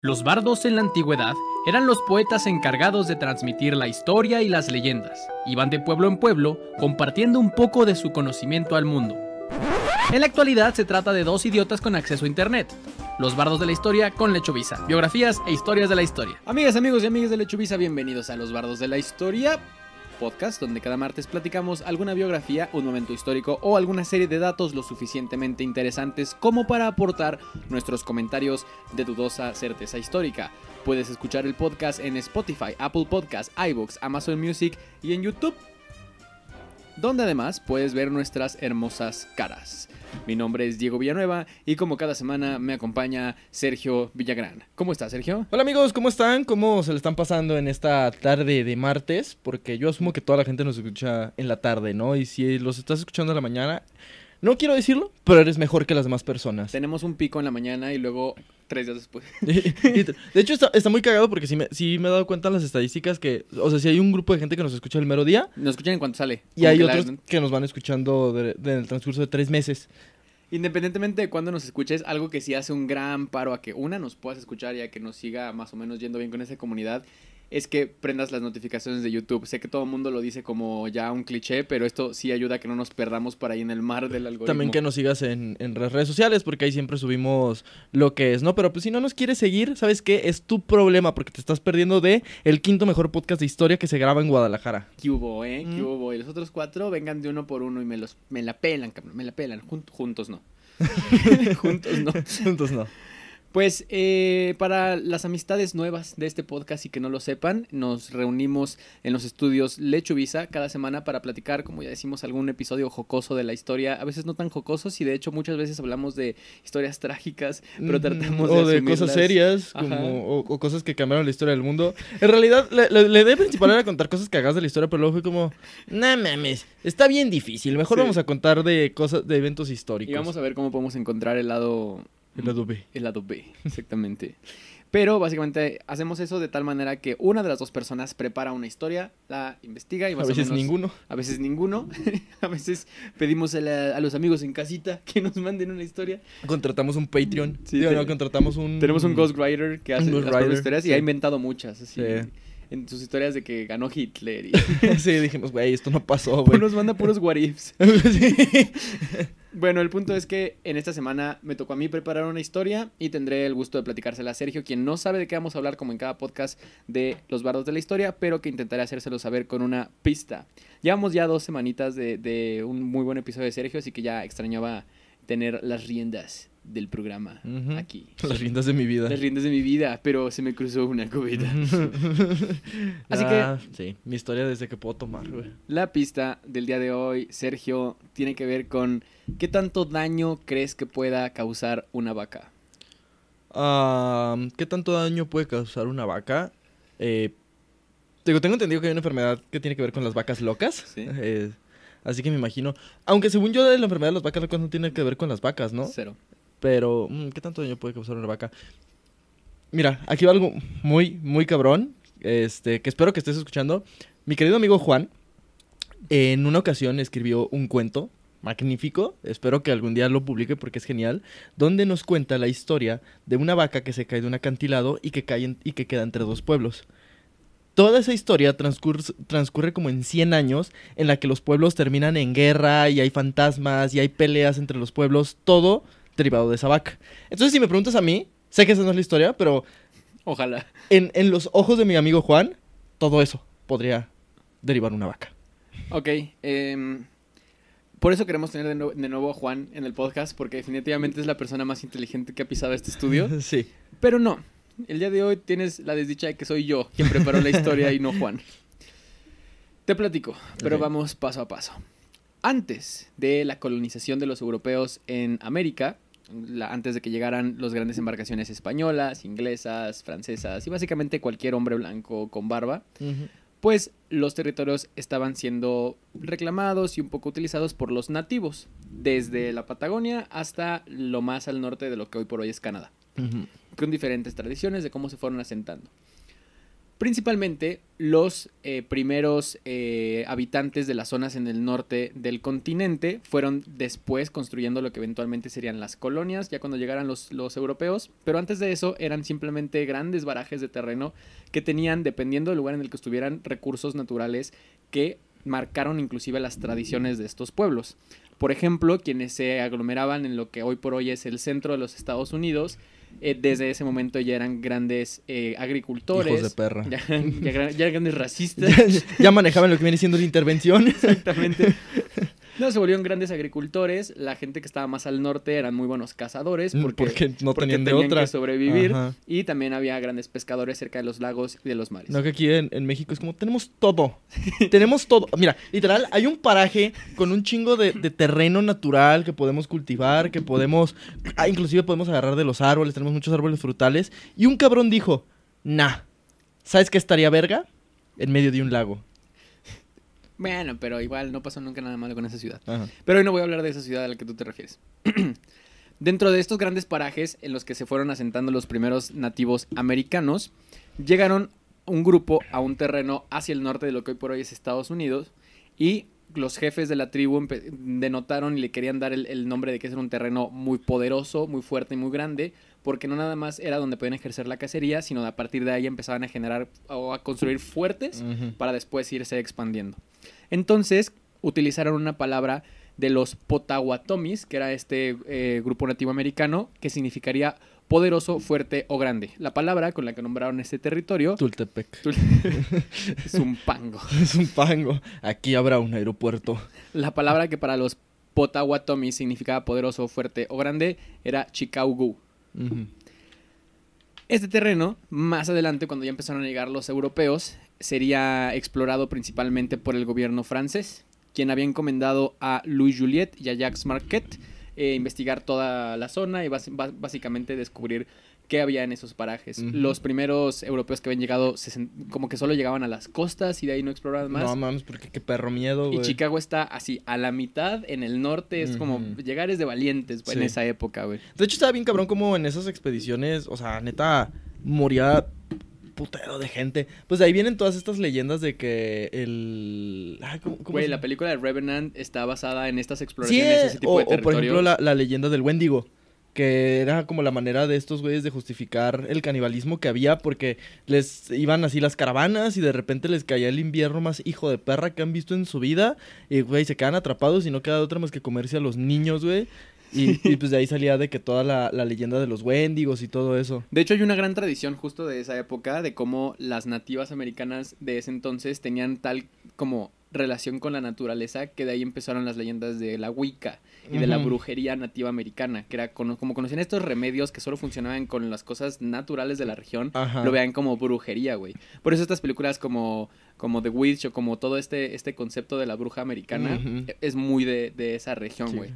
Los bardos en la antigüedad eran los poetas encargados de transmitir la historia y las leyendas. Iban de pueblo en pueblo compartiendo un poco de su conocimiento al mundo. En la actualidad se trata de dos idiotas con acceso a internet. Los bardos de la historia con Lechovisa, biografías e historias de la historia. Amigas, amigos y amigas de Lechovisa, bienvenidos a Los bardos de la historia podcast donde cada martes platicamos alguna biografía, un momento histórico o alguna serie de datos lo suficientemente interesantes como para aportar nuestros comentarios de dudosa certeza histórica. Puedes escuchar el podcast en Spotify, Apple Podcasts, iBooks, Amazon Music y en YouTube, donde además puedes ver nuestras hermosas caras. Mi nombre es Diego Villanueva y como cada semana me acompaña Sergio Villagrán. ¿Cómo estás, Sergio? Hola amigos, ¿cómo están? ¿Cómo se le están pasando en esta tarde de martes? Porque yo asumo que toda la gente nos escucha en la tarde, ¿no? Y si los estás escuchando en la mañana, no quiero decirlo, pero eres mejor que las demás personas. Tenemos un pico en la mañana y luego tres días después. de hecho, está, muy cagado porque si me, he dado cuenta las estadísticas que, o sea, si hay un grupo de gente que nos escucha el mero día. Nos escuchan en cuanto sale. Y hay otros que nos van escuchando en el transcurso de tres meses. Independientemente de cuándo nos escuches, algo que sí hace un gran paro a que una nos puedas escuchar y a que nos siga más o menos yendo bien con esa comunidad es que prendas las notificaciones de YouTube. Sé que todo el mundo lo dice como ya un cliché, pero esto sí ayuda a que no nos perdamos por ahí en el mar del algoritmo. También que nos sigas en, las redes sociales, porque ahí siempre subimos lo que es, ¿no? Pero pues si no nos quieres seguir, ¿sabes qué? Es tu problema, porque te estás perdiendo de el quinto mejor podcast de historia que se graba en Guadalajara. ¿Qué hubo, eh? ¿Qué mm. hubo? Y los otros cuatro vengan de uno por uno y me, los, me la pelan, cabrón. Me la pelan. juntos no. juntos no. juntos no. Pues eh, para las amistades nuevas de este podcast y que no lo sepan, nos reunimos en los estudios Lechuvisa cada semana para platicar, como ya decimos, algún episodio jocoso de la historia. A veces no tan jocosos y de hecho muchas veces hablamos de historias trágicas, pero tratamos de. o de... cosas serias o, cosas que cambiaron la historia del mundo. En realidad, la, idea principal era contar cosas cagadas de la historia, pero luego fue como, no mames, está bien difícil. Mejor vamos a contar de cosas, de eventos históricos. Y vamos a ver cómo podemos encontrar el lado el lado B. El lado B, exactamente. Pero básicamente hacemos eso de tal manera que una de las dos personas prepara una historia, la investiga y A veces ninguno. A veces ninguno. a veces pedimos eh, a, los amigos en casita que nos manden una historia. Contratamos un Patreon. Sí, contratamos un. Tenemos un Ghostwriter que hace las historias y ha inventado muchas. Sí en sus historias de que ganó Hitler. Y... sí, dijimos, güey, esto no pasó, pues güey. Nos manda puros what bueno, el punto es que en esta semana me tocó a mí preparar una historia y tendré el gusto de platicársela a Sergio, quien no sabe de qué vamos a hablar como en cada podcast de los bardos de la historia, pero que intentaré hacérselo saber con una pista. Llevamos ya dos semanitas de, de un muy buen episodio de Sergio, así que ya extrañaba tener las riendas del programa aquí. Las riendas de mi vida. Las riendas de mi vida, pero se me cruzó una cubita. Así que... Ah, sí, mi historia desde que puedo tomar, La pista del día de hoy, Sergio, tiene que ver con qué tanto daño crees que pueda causar una vaca. ¿Qué tanto daño puede causar una vaca? Eh, tengo entendido que hay una enfermedad que tiene que ver con las vacas locas. Eh, así que me imagino. Aunque según yo, la enfermedad de las vacas locas no tiene que ver con las vacas, ¿no? Cero. Pero, mm, ¿qué tanto daño puede causar una vaca? Mira, aquí va algo muy, muy cabrón. Este, que espero que estés escuchando. Mi querido amigo Juan, en una ocasión escribió un cuento magnífico, espero que algún día lo publique porque es genial, donde nos cuenta la historia de una vaca que se cae de un acantilado y que, cae y que queda entre dos pueblos. Toda esa historia transcurre, transcurre como en 100 años en la que los pueblos terminan en guerra y hay fantasmas y hay peleas entre los pueblos, todo derivado de esa vaca. Entonces, si me preguntas a mí, sé que esa no es la historia, pero... Ojalá. En, los ojos de mi amigo Juan, todo eso podría derivar una vaca. Ok. Em, por eso queremos tener de, nuevo a Juan en el podcast, porque definitivamente es la persona más inteligente que ha pisado este estudio. sí. Pero no. El día de hoy tienes la desdicha de que soy yo quien preparó la historia y no Juan. Te platico, pero vamos paso a paso. Antes de la colonización de los europeos en América, antes de que llegaran las grandes embarcaciones españolas, inglesas, francesas y básicamente cualquier hombre blanco con barba, pues los territorios estaban siendo reclamados y un poco utilizados por los nativos, desde la Patagonia hasta lo más al norte de lo que hoy por hoy es Canadá, con diferentes tradiciones de cómo se fueron asentando principalmente los eh, primeros eh, habitantes de las zonas en el norte del continente fueron después construyendo lo que eventualmente serían las colonias, ya cuando llegaran los, los, europeos, pero antes de eso eran simplemente grandes barajes de terreno que tenían, dependiendo del lugar en el que estuvieran, recursos naturales que marcaron inclusive las tradiciones de estos pueblos. Por ejemplo, quienes se aglomeraban en lo que hoy por hoy es el centro de los Estados Unidos, eh, desde ese momento ya eran grandes eh, agricultores. Hijos de perra. Ya, eran grandes racistas. ya, manejaban lo que viene siendo la intervención. Exactamente. No, se volvieron grandes agricultores. La gente que estaba más al norte eran muy buenos cazadores mm, porque, no tenían, de otra. que sobrevivir. Y también había grandes pescadores cerca de los lagos y de los mares. No, que aquí en, México es como, tenemos todo. tenemos todo. Mira, literal, hay un paraje con un chingo de, terreno natural que podemos cultivar, que podemos... Ah, inclusive podemos agarrar de los árboles, tenemos muchos árboles frutales. Y un cabrón dijo, nah, ¿sabes qué estaría verga? En medio de un lago. Bueno, pero igual no pasó nunca nada malo con esa ciudad. Pero hoy no voy a hablar de esa ciudad a la que tú te refieres. Dentro de estos grandes parajes en los que se fueron asentando los primeros nativos americanos, llegaron un grupo a un terreno hacia el norte de lo que hoy por hoy es Estados Unidos y los jefes de la tribu denotaron y le querían dar el, nombre de que era un terreno muy poderoso, muy fuerte y muy grande, porque no nada más era donde podían ejercer la cacería, sino a partir de ahí empezaban a generar o a construir fuertes para después irse expandiendo. Entonces utilizaron una palabra de los Potawatomis, que era este eh, grupo nativo americano, que significaría poderoso, fuerte o grande. La palabra con la que nombraron este territorio. Tultepec. es un pango. Es un pango. Aquí habrá un aeropuerto. La palabra que para los Potawatomi significaba poderoso, fuerte o grande era Chicaugu. Este terreno, más adelante, cuando ya empezaron a llegar los europeos, sería explorado principalmente por el gobierno francés, quien había encomendado a Louis Juliet y a Jacques Marquette eh, investigar toda la zona y básicamente descubrir qué había en esos parajes. Los primeros europeos que habían llegado, como que solo llegaban a las costas y de ahí no exploraban más. No mames, porque qué perro miedo, Y Chicago está así, a la mitad, en el norte, es como llegar es de valientes en esa época, güey. De hecho, estaba bien cabrón como en esas expediciones, o sea, neta, moría putero de gente. Pues ahí vienen todas estas leyendas de que el... Güey, la película de Revenant está basada en estas exploraciones, ese tipo o, de por ejemplo la, la leyenda del Wendigo que era como la manera de estos güeyes de justificar el canibalismo que había porque les iban así las caravanas y de repente les caía el invierno más hijo de perra que han visto en su vida y güey se quedan atrapados y no queda otra más que comerse a los niños, güey. Y, pues de ahí salía de que toda la, leyenda de los Wendigos y todo eso. De hecho, hay una gran tradición justo de esa época de cómo las nativas americanas de ese entonces tenían tal como relación con la naturaleza que de ahí empezaron las leyendas de la Wicca y de la brujería nativa americana, que era como conocían estos remedios que solo funcionaban con las cosas naturales de la región, lo vean como brujería, güey. Por eso estas películas como como The Witch o como todo este, este concepto de la bruja americana e-, es muy de, de esa región, güey.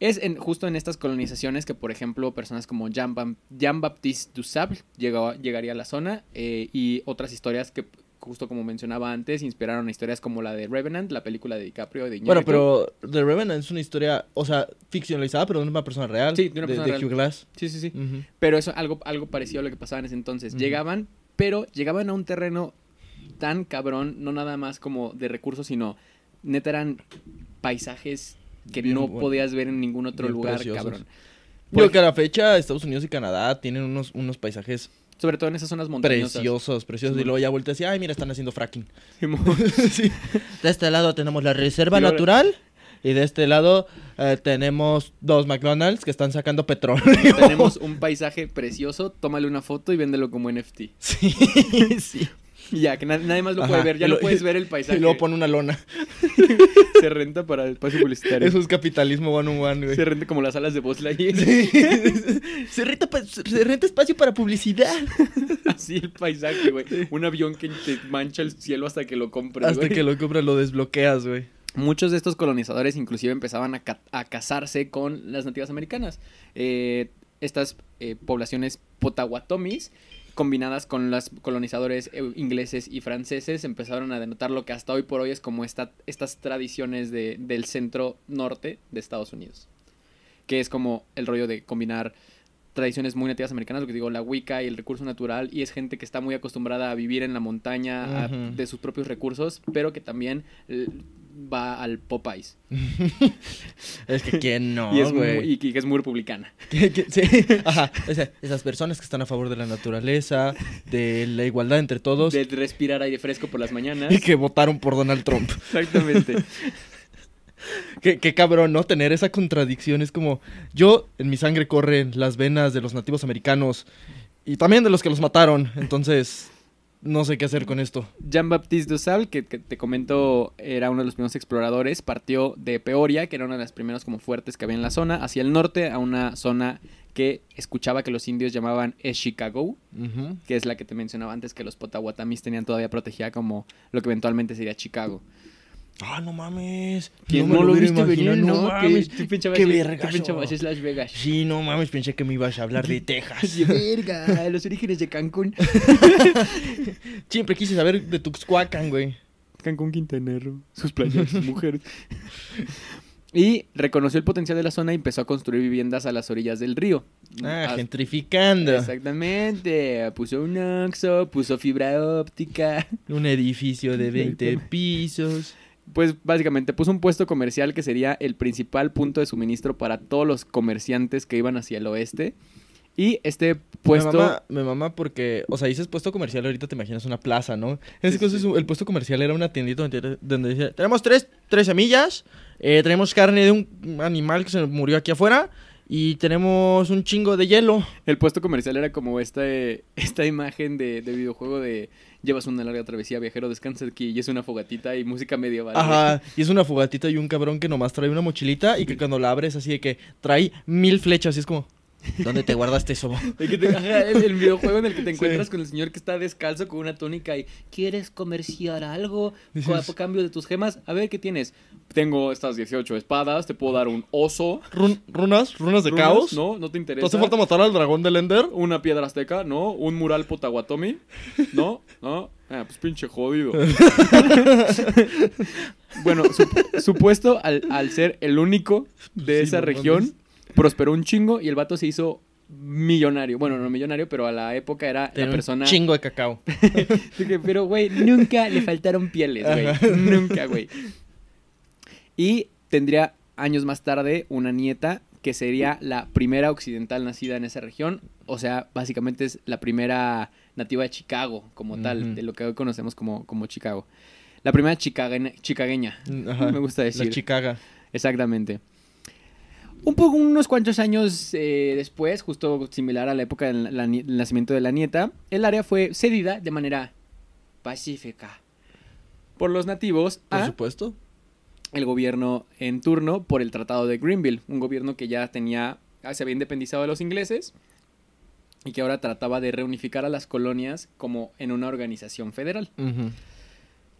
Es en, justo en estas colonizaciones que, por ejemplo, personas como Jean-Baptiste Dussable llegaría a la zona eh, y otras historias que, justo como mencionaba antes, inspiraron a historias como la de Revenant, la película de DiCaprio. De bueno, pero The Revenant es una historia, o sea, ficcionalizada, pero de una persona real. Sí, de una Hugh Glass. Sí, sí, sí. Pero eso algo, algo parecido a lo que pasaba en ese entonces. Llegaban, pero llegaban a un terreno tan cabrón, no nada más como de recursos, sino neta eran paisajes que no podías ver en ningún otro lugar, cabrón. Porque que a la fecha Estados Unidos y Canadá tienen unos, unos paisajes sobre todo en esas zonas montañosas. Preciosos, preciosos. y luego ya vuelta así, ay, mira, están haciendo fracking. De este lado tenemos la reserva natural. Y de este lado eh, tenemos dos McDonald's que están sacando petróleo. Tenemos un paisaje precioso, tómale una foto y véndelo como NFT. Sí, sí. ya, que nadie más lo puede ver, ya lo, puedes ver el paisaje. Y luego pone una lona. Se renta para el espacio publicitario. Eso es capitalismo one on one, güey. Se renta como las alas de Buzz se, renta espacio para publicidad. Así el paisaje, güey. Un avión que te mancha el cielo hasta que lo compras, Hasta que lo compras, lo desbloqueas, güey. Muchos de estos colonizadores inclusive empezaban a, casarse con las nativas americanas. Eh, estas eh, poblaciones potahuatomis combinadas con los colonizadores eh, ingleses y franceses, empezaron a denotar lo que hasta hoy por hoy es como estas tradiciones del centro norte de Estados Unidos, que es como el rollo de combinar tradiciones muy nativas americanas, lo que digo, la Wicca y el recurso natural, y es gente que está muy acostumbrada a vivir en la montaña, de sus propios recursos, pero que también va al Popeyes. es que quién no, y es muy, y, es muy republicana. Sí, ajá. esas personas que están a favor de la naturaleza, de la igualdad entre todos. De respirar aire fresco por las mañanas. Y que votaron por Donald Trump. Exactamente. Qué, qué, cabrón, ¿no? Tener esa contradicción es como, yo, en mi sangre corren las venas de los nativos americanos y también de los que los mataron, entonces no sé qué hacer con esto. Jean-Baptiste Dussal, que, que, te comento era uno de los primeros exploradores, partió de Peoria, que era una de las primeras como fuertes que había en la zona, hacia el norte, a una zona que escuchaba que los indios llamaban Chicago, que es la que te mencionaba antes que los potawatamis tenían todavía protegida como lo que eventualmente sería Chicago. Ah, no mames. no, lo, viste venir, no, mames. qué verga. es Las Vegas. Sí, no mames, pensé que me ibas a hablar de Texas. verga, los orígenes de Cancún. Siempre quise saber de Tuxcuacán, güey. Cancún Quintanero, sus playas, sus mujeres. Y reconoció el potencial de la zona y empezó a construir viviendas a las orillas del río. Ah, gentrificando. Exactamente. Puso un oxo, puso fibra óptica. Un edificio de 20 pisos pues básicamente puso un puesto comercial que sería el principal punto de suministro para todos los comerciantes que iban hacia el oeste. Y este puesto... Me mama, porque, o sea, dices puesto comercial, ahorita te imaginas una plaza, ¿no? Es el puesto comercial era una tiendita donde, decía, tenemos tres, semillas, eh, tenemos carne de un animal que se murió aquí afuera, y tenemos un chingo de hielo. El puesto comercial era como esta, esta imagen de videojuego de llevas una larga travesía, viajero, descansa aquí. Y es una fogatita y música medieval. Ajá, y es una fogatita y un cabrón que nomás trae una mochilita y que cuando la abres así de que trae mil flechas y es como... ¿Dónde te guardaste eso? El, el, videojuego en el que te encuentras con el señor que está descalzo con una túnica y ¿quieres comerciar algo a cambio de tus gemas? A ver, ¿qué tienes? Tengo estas 18 espadas, te puedo dar un oso. runas, runas de caos. No, no te interesa. ¿Te hace falta matar al dragón del Ender? Una piedra azteca, no. Un mural potaguatomi, no, no. Ah, pues pinche jodido. bueno, supuesto al, ser el único de esa región prosperó un chingo y el vato se hizo millonario. Bueno, no millonario, pero a la época era la persona. Un chingo de cacao. pero, güey, nunca le faltaron pieles, güey. Nunca, güey. Y tendría años más tarde una nieta que sería la primera occidental nacida en esa región. O sea, básicamente es la primera nativa de Chicago, como tal, de lo que hoy conocemos como, como Chicago. La primera chicagueña, me gusta decir. La Chicaga. Exactamente. Un poco, unos cuantos años eh, después, justo similar a la época del nacimiento de la nieta, el área fue cedida de manera pacífica por los nativos. A por supuesto. El gobierno en turno por el Tratado de Greenville, un gobierno que ya tenía, ah, se había independizado de los ingleses y que ahora trataba de reunificar a las colonias como en una organización federal.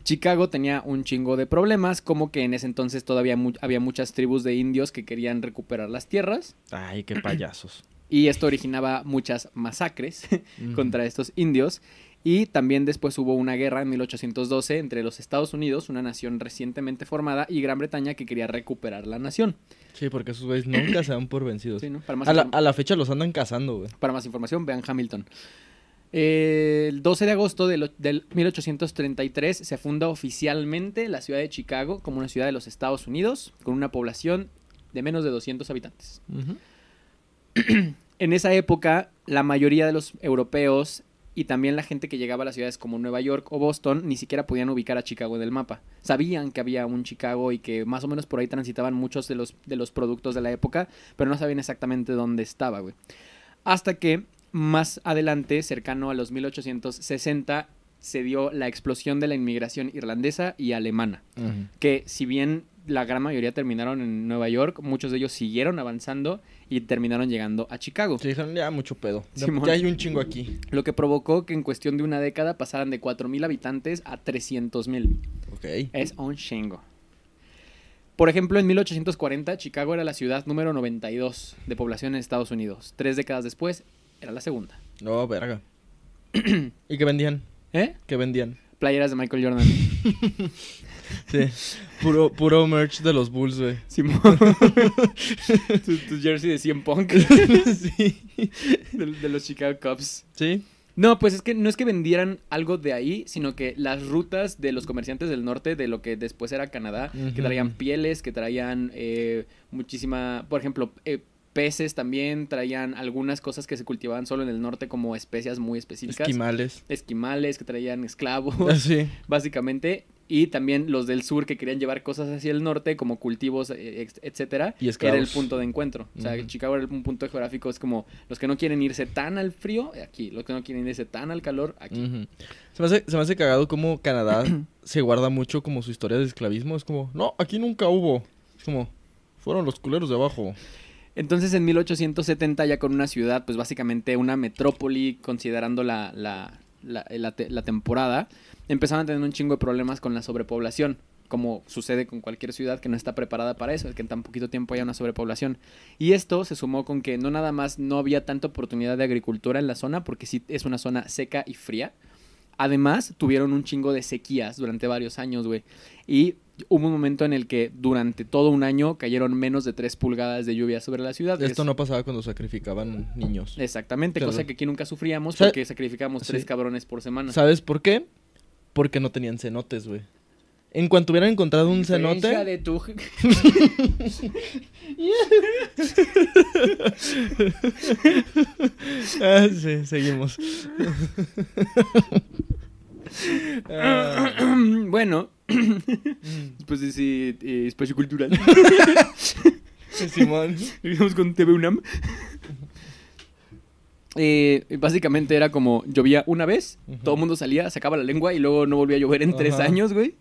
Chicago tenía un chingo de problemas, como que en ese entonces todavía había muchas tribus de indios que querían recuperar las tierras. Ay, qué payasos. Y esto originaba muchas masacres contra estos indios. Y también después hubo una guerra en 1812 entre los Estados Unidos, una nación recientemente formada, y Gran Bretaña que quería recuperar la nación. Sí, porque esos güeyes nunca se dan por vencidos. a, la, a, la, fecha los andan cazando, güey. Para más información, vean Hamilton el 12 de agosto del, 1833 se funda oficialmente la ciudad de Chicago como una ciudad de los Estados Unidos con una población de menos de 200 habitantes. en esa época, la mayoría de los europeos y también la gente que llegaba a las ciudades como Nueva York o Boston ni siquiera podían ubicar a Chicago en el mapa. Sabían que había un Chicago y que más o menos por ahí transitaban muchos de los, de los productos de la época, pero no sabían exactamente dónde estaba, güey. Hasta que más adelante, cercano a los 1860, se dio la explosión de la inmigración irlandesa y alemana, que si bien la gran mayoría terminaron en Nueva York, muchos de ellos siguieron avanzando y terminaron llegando a Chicago. sí, dijeron, ya mucho pedo, ya hay un chingo aquí. Lo que provocó que en cuestión de una década pasaran de 4.000 habitantes a 300.000. Ok. Es un chingo. Por ejemplo, en 1840, Chicago era la ciudad número 92 de población en Estados Unidos. Tres décadas después, era la segunda. No, verga. ¿Y qué vendían? ¿Eh? ¿Qué vendían? Playeras de Michael Jordan. sí. Puro, puro merch de los Bulls, güey. Simón. tu, jersey de 100 Punk. sí. De, los Chicago Cubs. Sí. No, pues es que no es que vendieran algo de ahí, sino que las rutas de los comerciantes del norte, de lo que después era Canadá, que traían pieles, que traían eh, muchísima, por ejemplo, eh, peces también, traían algunas cosas que se cultivaban solo en el norte como especias muy específicas. Esquimales. Esquimales que traían esclavos. así ah, Básicamente. Y también los del sur que querían llevar cosas hacia el norte como cultivos, eh, etcétera. Y esclavos. Era el punto de encuentro. O sea, Chicago era un punto geográfico. Es como los que no quieren irse tan al frío, eh, aquí. Los que no quieren irse tan al calor, aquí. se, me hace, se me hace cagado como Canadá se guarda mucho como su historia de esclavismo. Es como, no, aquí nunca hubo. Es como, fueron los culeros de abajo. Entonces en 1870 ya con una ciudad, pues básicamente una metrópoli, considerando la, la, eh, temporada, empezaron a tener un chingo de problemas con la sobrepoblación como sucede con cualquier ciudad que no está preparada para eso, es que en tan poquito tiempo haya una sobrepoblación. Y esto se sumó con que no nada más no había tanta oportunidad de agricultura en la zona, porque sí es una zona seca y fría. Además, tuvieron un chingo de sequías durante varios años, güey. Y hubo un momento en el que durante todo un año cayeron menos de 3 pulgadas de lluvia sobre la ciudad. Esto no pasaba cuando sacrificaban niños. Exactamente, cosa que aquí nunca sufríamos porque sacrificábamos tres cabrones por semana. ¿Sabes por qué? Porque no tenían cenotes, güey. En cuanto hubieran encontrado un cenote. de tu. Ah, seguimos. bueno, Mm. Después de ese eh, espacio cultural. Simón. Vivimos con TV UNAM. Eh, básicamente era como llovía una vez, todo el mundo salía, sacaba la lengua y luego no volvía a llover en tres años, güey.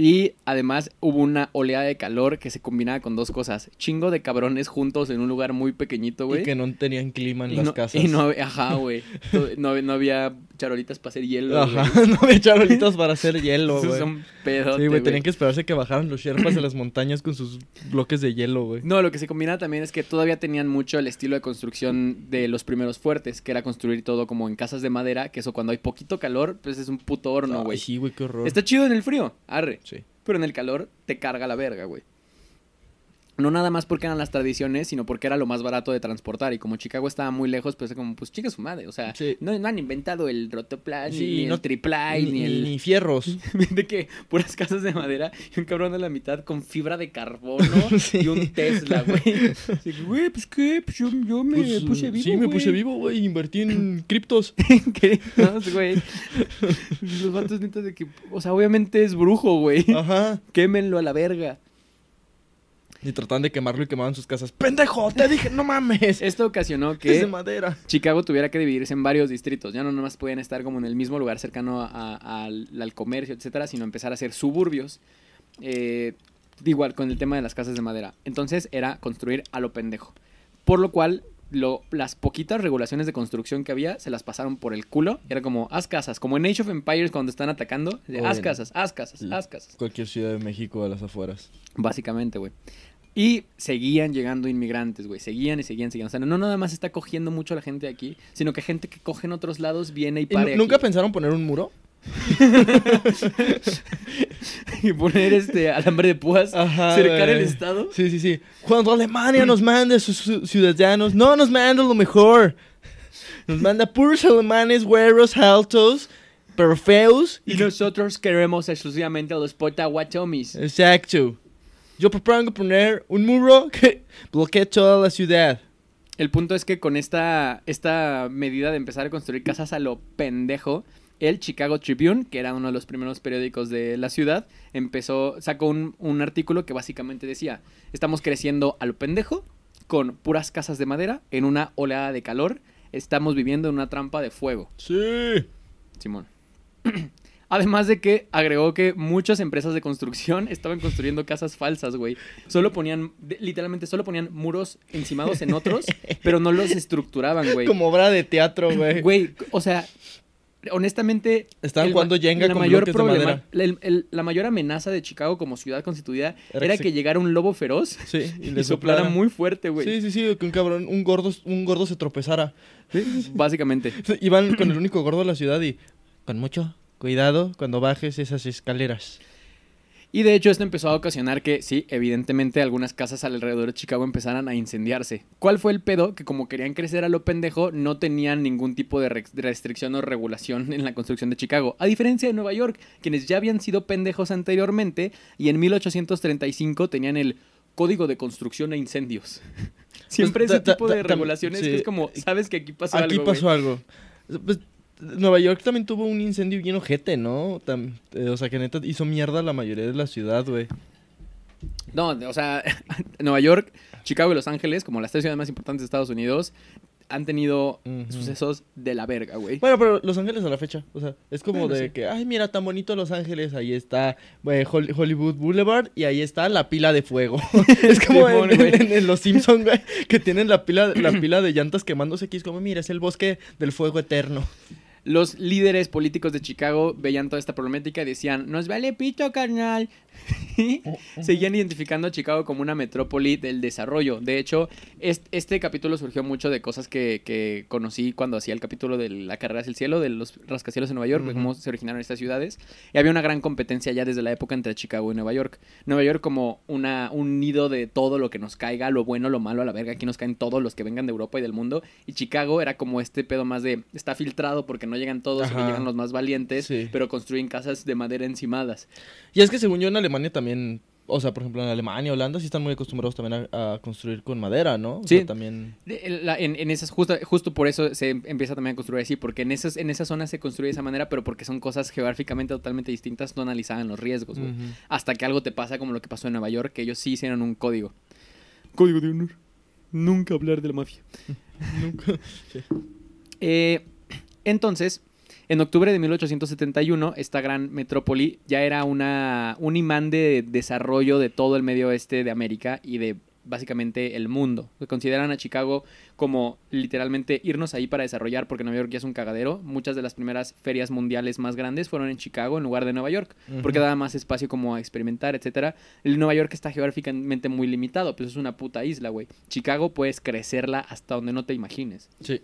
Y además hubo una oleada de calor que se combinaba con dos cosas. Chingo de cabrones juntos en un lugar muy pequeñito, güey. Y que no tenían clima en las casas. Y no, ajá, güey. No, había charolitas para hacer hielo, Ajá, no había charolitas para hacer hielo, güey. son pedos. Sí, güey, tenían que esperarse que bajaran los sherpas de las montañas con sus bloques de hielo, güey. No, lo que se combinaba también es que todavía tenían mucho el estilo de construcción de los primeros fuertes, que era construir todo como en casas de madera, que eso cuando hay poquito calor, pues es un puto horno, güey. sí, güey, qué horror. Está chido en el frío, arre pero en el calor te carga la verga, güey no nada más porque eran las tradiciones, sino porque era lo más barato de transportar. Y como Chicago estaba muy lejos, pues como, pues chica su madre. O sea, no, han inventado el rotoplan, ni, no, el ni, el. Ni fierros. de que puras casas de madera y un cabrón de la mitad con fibra de carbono y un Tesla, güey. Güey, pues qué, pues yo, me pues, puse vivo. Sí, me puse vivo, güey. Invertí en criptos. ¿Qué? güey. Los vatos de que. O sea, obviamente es brujo, güey. Ajá. Quémenlo a la verga. Y trataban de quemarlo y quemaban sus casas. ¡Pendejo! ¡Te dije! ¡No mames! Esto ocasionó que de madera. Chicago tuviera que dividirse en varios distritos. Ya no nomás podían estar como en el mismo lugar cercano al, comercio, etcétera, sino empezar a hacer suburbios. Eh, igual con el tema de las casas de madera. Entonces era construir a lo pendejo. Por lo cual, lo, las poquitas regulaciones de construcción que había se las pasaron por el culo. Era como, haz casas. Como en Age of Empires cuando están atacando, haz casas, haz casas, haz casas. Cualquier ciudad de México a las afueras. Básicamente, güey. Y seguían llegando inmigrantes, güey. Seguían y seguían, seguían. O sea, no nada más está cogiendo mucho la gente aquí, sino que gente que coge en otros lados viene y para. ¿Nunca pensaron poner un muro? y poner este alambre de púas, Ajá, cercar el estado. Sí, sí, sí. Cuando Alemania nos mande sus ciudadanos, no nos manda lo mejor. Nos manda puros alemanes, güeros, altos, pero Y, nosotros queremos exclusivamente a los potahuachomis. Exacto. Yo propongo poner un muro que bloquee toda la ciudad. El punto es que con esta, esta medida de empezar a construir casas a lo pendejo, el Chicago Tribune, que era uno de los primeros periódicos de la ciudad, empezó, sacó un, un artículo que básicamente decía, estamos creciendo a lo pendejo con puras casas de madera en una oleada de calor, estamos viviendo en una trampa de fuego. Sí. Simón. Además de que agregó que muchas empresas de construcción estaban construyendo casas falsas, güey. Solo ponían, literalmente, solo ponían muros encimados en otros, pero no los estructuraban, güey. Como obra de teatro, güey. Güey, o sea, honestamente. Estaban jugando Jenga la con mayor problema, la mayor amenaza de Chicago como ciudad constituida era, que, llegara un lobo feroz y, le soplara muy fuerte, güey. Sí, sí, sí, que un cabrón, un gordo, un gordo se tropezara. Básicamente. Iban con el único gordo de la ciudad y. Con mucho Cuidado cuando bajes esas escaleras. Y de hecho esto empezó a ocasionar que, sí, evidentemente algunas casas alrededor de Chicago empezaran a incendiarse. ¿Cuál fue el pedo? Que como querían crecer a lo pendejo, no tenían ningún tipo de restricción o regulación en la construcción de Chicago. A diferencia de Nueva York, quienes ya habían sido pendejos anteriormente y en 1835 tenían el Código de Construcción e Incendios. Siempre pues, ese tipo de regulaciones que es como, sabes que aquí pasó algo. Aquí pasó algo. Pues, Nueva York también tuvo un incendio bien ojete, ¿no? Eh, o sea, que neta hizo mierda la mayoría de la ciudad, güey. No, o sea, Nueva York, Chicago y Los Ángeles, como las tres ciudades más importantes de Estados Unidos, han tenido sucesos de la verga, güey. Bueno, pero Los Ángeles a la fecha, o sea, es como de que, ay, mira, tan bonito Los Ángeles, ahí está eh, Hollywood Boulevard y ahí está la pila de fuego. es como en, Los Simpsons, güey, que tienen la pila, la pila de llantas quemándose aquí, es como, mira, es el bosque del fuego eterno los líderes políticos de Chicago veían toda esta problemática y decían, nos vale pito, carnal, seguían identificando a Chicago como una metrópoli del desarrollo. De hecho, este, capítulo surgió mucho de cosas que, conocí cuando hacía el capítulo de la carrera hacia el cielo, de los rascacielos en Nueva York, cómo se originaron estas ciudades. Y había una gran competencia ya desde la época entre Chicago y Nueva York. Nueva York como una, un nido de todo lo que nos caiga, lo bueno, lo malo, a la verga. Aquí nos caen todos los que vengan de Europa y del mundo. Y Chicago era como este pedo más de está filtrado porque no llegan todos, llegan los más valientes, pero construyen casas de madera encimadas. Y es que según yo en Alemania también, o sea, por ejemplo, en Alemania, Holanda, sí están muy acostumbrados también a, construir con madera, ¿no? O sí. también... en, esas, justo, por eso se em, empieza también a construir así, porque en esas, en esas zonas se construye de esa manera, pero porque son cosas geográficamente totalmente distintas, no analizaban los riesgos, Hasta que algo te pasa como lo que pasó en Nueva York, que ellos sí hicieron un código. Código de honor. Nunca hablar de la mafia. Nunca. Eh, entonces, en octubre de 1871, esta gran metrópoli ya era una, un imán de desarrollo de todo el medio oeste de América y de básicamente el mundo. Consideran a Chicago como literalmente irnos ahí para desarrollar porque Nueva York ya es un cagadero. Muchas de las primeras ferias mundiales más grandes fueron en Chicago en lugar de Nueva York porque daba más espacio como a experimentar, etcétera. El Nueva York está geográficamente muy limitado, pues es una puta isla, güey. Chicago puedes crecerla hasta donde no te imagines. Sí.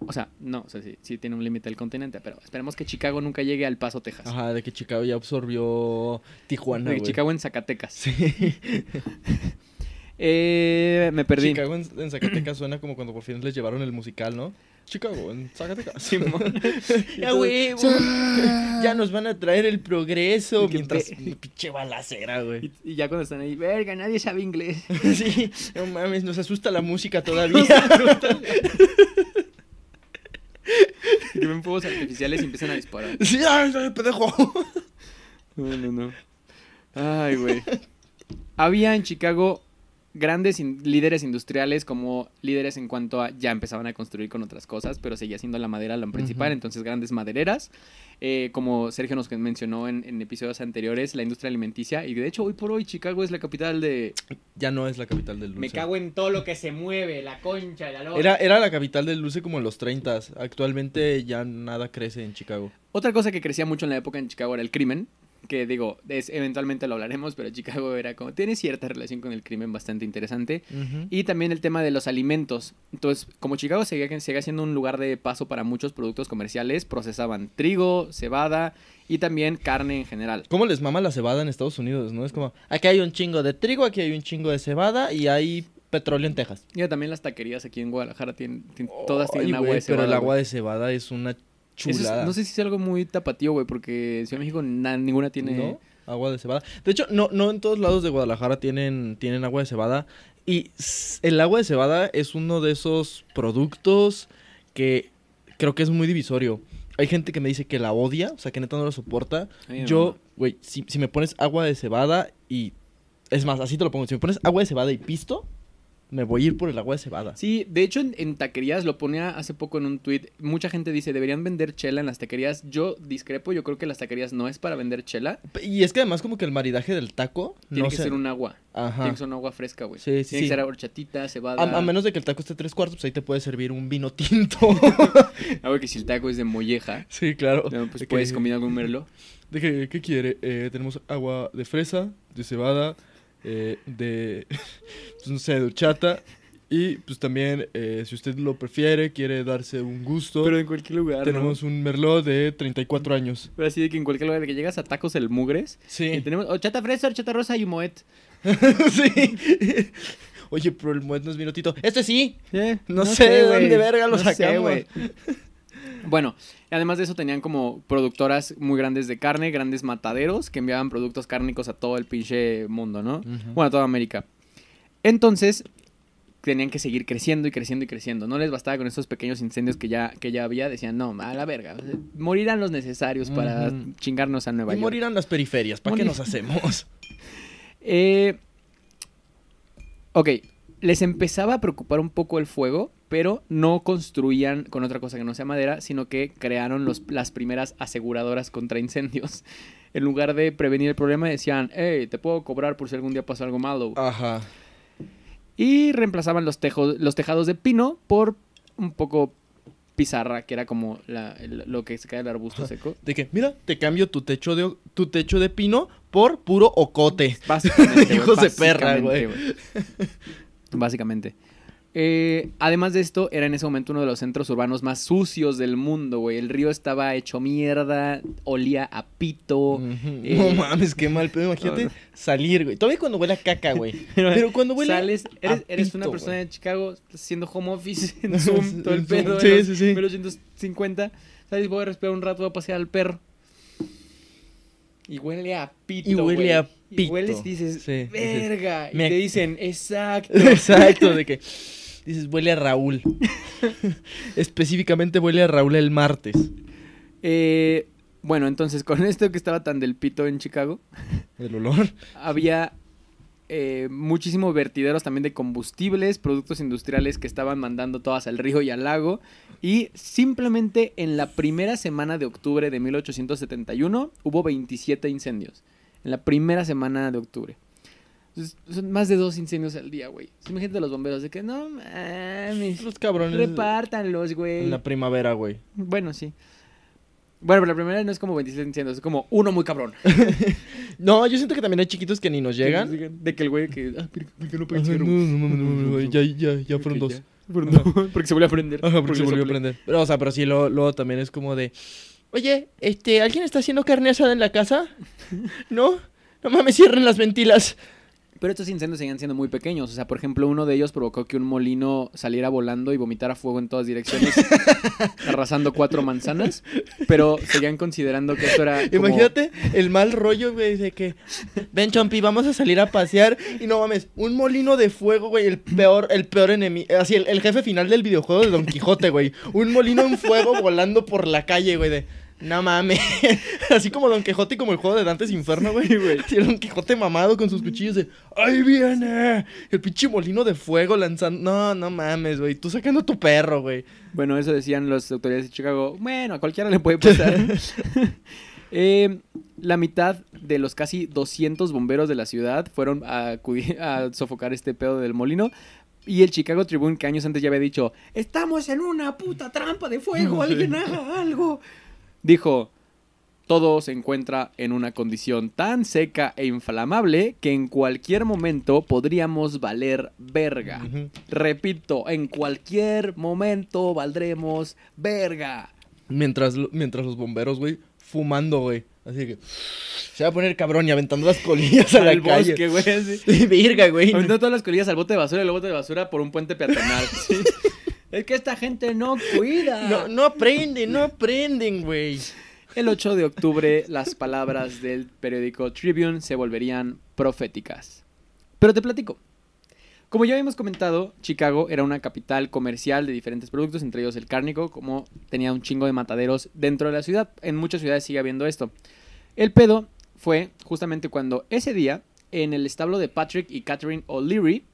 O sea, no, o sea, sí, sí tiene un límite el continente, pero esperemos que Chicago nunca llegue al Paso, Texas. Ajá, de que Chicago ya absorbió Tijuana. De que Chicago en Zacatecas. Sí. eh, me perdí. Chicago en, Zacatecas suena como cuando por fin les llevaron el musical, ¿no? Chicago, en Zacatecas. Sí, ya, güey. ya nos van a traer el progreso mientras pinche balacera, güey. Y, ya cuando están ahí, verga, nadie sabe inglés. sí, no mames, nos asusta la música todavía. Y ven fuegos artificiales y empiezan a disparar. Sí, ay, ay, pendejo. No, no, no. Ay, güey. Había en Chicago grandes líderes industriales como líderes en cuanto a ya empezaban a construir con otras cosas, pero seguía siendo la madera la principal, entonces grandes madereras, eh, como Sergio nos mencionó en, episodios anteriores, la industria alimenticia, y de hecho hoy por hoy Chicago es la capital de... Ya no es la capital del luce. Me cago en todo lo que se mueve, la concha, la Era, la capital del luce como en los 30, actualmente ya nada crece en Chicago. Otra cosa que crecía mucho en la época en Chicago era el crimen que digo, es, eventualmente lo hablaremos, pero Chicago era como, tiene cierta relación con el crimen bastante interesante. Y también el tema de los alimentos. Entonces, como Chicago sigue siendo un lugar de paso para muchos productos comerciales, procesaban trigo, cebada y también carne en general. ¿Cómo les mama la cebada en Estados Unidos? ¿No? Es como, aquí hay un chingo de trigo, aquí hay un chingo de cebada y hay petróleo en Texas. Y también las taquerías aquí en Guadalajara tienen, todas tienen agua de cebada. Pero el agua de cebada es una no sé si es algo muy tapatío, güey, porque Ciudad de México ninguna tiene... Agua de cebada. De hecho, no, no en todos lados de Guadalajara tienen, tienen agua de cebada. Y el agua de cebada es uno de esos productos que creo que es muy divisorio. Hay gente que me dice que la odia, o sea, que neta no la soporta. Yo, güey, si, si me pones agua de cebada y... Es más, así te lo pongo. Si me pones agua de cebada y pisto, me voy a ir por el agua de cebada. Sí, de hecho en, taquerías lo ponía hace poco en un tweet. Mucha gente dice, deberían vender chela en las taquerías. Yo discrepo, yo creo que las taquerías no es para vender chela. Y es que además como que el maridaje del taco... Tiene que ser un agua. Tiene que ser un agua fresca, güey. Sí, sí, Tiene que ser horchatita, cebada. A, menos de que el taco esté tres cuartos, pues ahí te puede servir un vino tinto. ah, que si el taco es de molleja. Sí, claro. pues puedes que... algún merlo. merlo ¿Qué quiere? Eh, tenemos agua de fresa, de cebada, eh, de, pues, no sé, de Ochata, Y pues también, eh, si usted lo prefiere, quiere darse un gusto. Pero en cualquier lugar. Tenemos un merlot de 34 años. Pero así de que en cualquier lugar de que llegas a tacos el mugres. Sí. Y eh, tenemos Ochata fresa, Ochata rosa y moet. sí. Oye, pero el moet no es minutito Este sí. Sí. No, sé, de dónde verga lo no güey. Bueno, además de eso tenían como productoras muy grandes de carne, grandes mataderos que enviaban productos cárnicos a todo el pinche mundo, ¿no? Bueno, a toda América. Entonces, tenían que seguir creciendo y creciendo y creciendo. No les bastaba con esos pequeños incendios que ya, que ya había. Decían, no, a la verga. Morirán los necesarios para chingarnos a Nueva y morirán las periferias. ¿Para qué nos hacemos? eh, ok, les empezaba a preocupar un poco el fuego pero no construían con otra cosa que no sea madera, sino que crearon las primeras aseguradoras contra incendios. En lugar de prevenir el problema, decían, hey, te puedo cobrar por si algún día pasa algo malo. Ajá. Y reemplazaban los, los tejados de pino por un poco pizarra, que era como lo que se cae del arbusto seco. De que, mira, te cambio tu techo de, tu techo de pino por puro ocote. Básicamente. Hijos de perra, güey. Básicamente. Eh, además de esto, era en ese momento uno de los centros urbanos más sucios del mundo, güey. El río estaba hecho mierda, olía a pito. Eh, no mames, qué mal pedo. Imagínate salir, güey. Todavía cuando huele a caca, güey. Pero, cuando huele sales, eres, eres una persona de Chicago haciendo home office en Zoom, todo el pedo. Sí, sí, sí. 1850. Sales, voy a respirar un rato, voy a pasear al perro. Y huele a pito. Y huele a pito. Y hueles y dices, verga. Y me... te dicen, exacto. Exacto, de que dices, huele a Raúl. Específicamente huele a Raúl el martes. Eh, bueno, entonces, con esto que estaba tan del pito en Chicago. El olor. había eh, muchísimos vertideros también de combustibles, productos industriales que estaban mandando todas al río y al lago. Y simplemente en la primera semana de octubre de 1871 hubo 27 incendios. En la primera semana de octubre son más de dos incendios al día, güey. Imagínate de los bomberos de que no Los cabrones. Repártanlos, güey. En la primavera, güey. Bueno, sí. Bueno, pero la primera no es como 26 incendios, es como uno muy cabrón. no, yo siento que también hay chiquitos que ni nos llegan. De que el güey que. Ah, ah no no ya, ya, ya fueron dos. porque se volvió a prender porque, se volvió a prender. Pero, o sea, pero sí, luego también es como de. Oye, este, ¿alguien está haciendo carne asada en la casa? ¿No? No mames, cierren las ventilas. Pero estos incendios seguían siendo muy pequeños. O sea, por ejemplo, uno de ellos provocó que un molino saliera volando y vomitara fuego en todas direcciones, arrasando cuatro manzanas. Pero seguían considerando que esto era. Imagínate el mal rollo, güey, de que. Ven, Chompi, vamos a salir a pasear. Y no mames, un molino de fuego, güey, el peor, el peor enemigo. Así, el, el jefe final del videojuego de Don Quijote, güey. Un molino en fuego volando por la calle, güey, de. No mames. Así como Don Quijote como el juego de Dantes Inferno, güey. güey. Sí, Don Quijote mamado con sus cuchillos de ¡Ahí viene! El pinche molino de fuego lanzando. No, no mames, güey. Tú sacando tu perro, güey. Bueno, eso decían las autoridades de Chicago. Bueno, a cualquiera le puede pasar. Eh, la mitad de los casi 200 bomberos de la ciudad fueron a, a sofocar este pedo del molino. Y el Chicago Tribune, que años antes ya había dicho: Estamos en una puta trampa de fuego, alguien haga algo. Dijo, todo se encuentra en una condición tan seca e inflamable que en cualquier momento podríamos valer verga. Repito, en cualquier momento valdremos verga. Mientras, mientras los bomberos, güey, fumando, güey. Así que se va a poner cabrón y aventando las colillas a al la bosque, güey. Virga, güey. Aventando todas las colillas al bote de basura y el bote de basura por un puente peatonal. sí. Es que esta gente no cuida. No, aprenden, no aprenden, güey. El 8 de octubre las palabras del periódico Tribune se volverían proféticas. Pero te platico. Como ya habíamos comentado, Chicago era una capital comercial de diferentes productos, entre ellos el cárnico, como tenía un chingo de mataderos dentro de la ciudad. En muchas ciudades sigue habiendo esto. El pedo fue justamente cuando ese día, en el establo de Patrick y Catherine O'Leary,